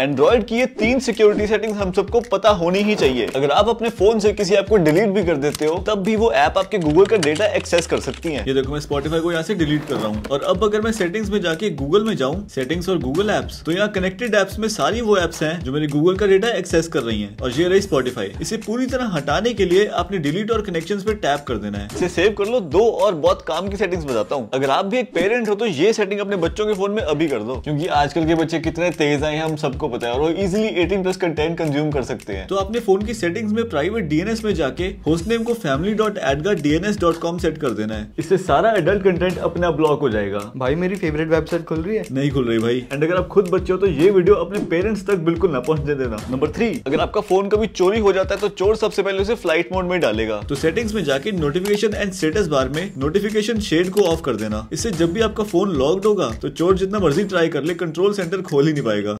Android की ये तीन सिक्योरिटी सेटिंग्स हम सबको पता होनी ही चाहिए अगर आप अपने फोन से किसी ऐप को डिलीट भी कर देते हो तब भी वो ऐप आपके गूगल का डेटा एक्सेस कर सकती है ये देखो मैं स्पॉटीफाई को यहाँ से डिलीट कर रहा हूँ और अब अगर मैं सेटिंग्स में जाके गूगल में जाऊँ सेटिंग्स और गूगल एप्स तो यहाँ कनेक्टेड एप्स में सारी वो एप्स है जो मेरे गूगल का डेटा एक्सेस कर रही है और ये रही स्पॉटीफाई इसे पूरी तरह हटाने के लिए आपने डिलीट और कनेक्शन पे टैप कर देना है इसे सेव कर लो दो और बहुत काम की सेटिंग्स बताता हूँ अगर आप भी एक पेरेंट हो तो ये सेटिंग अपने बच्चों के फोन में अभी कर दो क्योंकि आजकल के बच्चे कितने तेज आए हम सबको सबको पता है और वो इजिली 18 प्लस कंटेंट कंज्यूम कर सकते हैं तो अपने फोन की सेटिंग्स में प्राइवेट डीएनएस में जाके होस्ट नेम को family dot at DNS dot com set कर देना है इससे सारा एडल्ट कंटेंट अपना ब्लॉक हो जाएगा भाई मेरी फेवरेट वेबसाइट खुल रही है नहीं खुल रही भाई एंड अगर आप खुद बच्चे हो तो ये वीडियो अपने पेरेंट्स तक बिल्कुल न पहुंचने देना नंबर थ्री अगर आपका फोन कभी चोरी हो जाता है तो चोर सबसे पहले उसे फ्लाइट मोड में डालेगा तो सेटिंग्स में जाके नोटिफिकेशन एंड स्टेटस बार में नोटिफिकेशन शेड को ऑफ कर देना इससे जब भी आपका फोन लॉक्ड होगा तो चोर जितना मर्जी ट्राई कर ले कंट्रोल सेंटर खोल ही नहीं पाएगा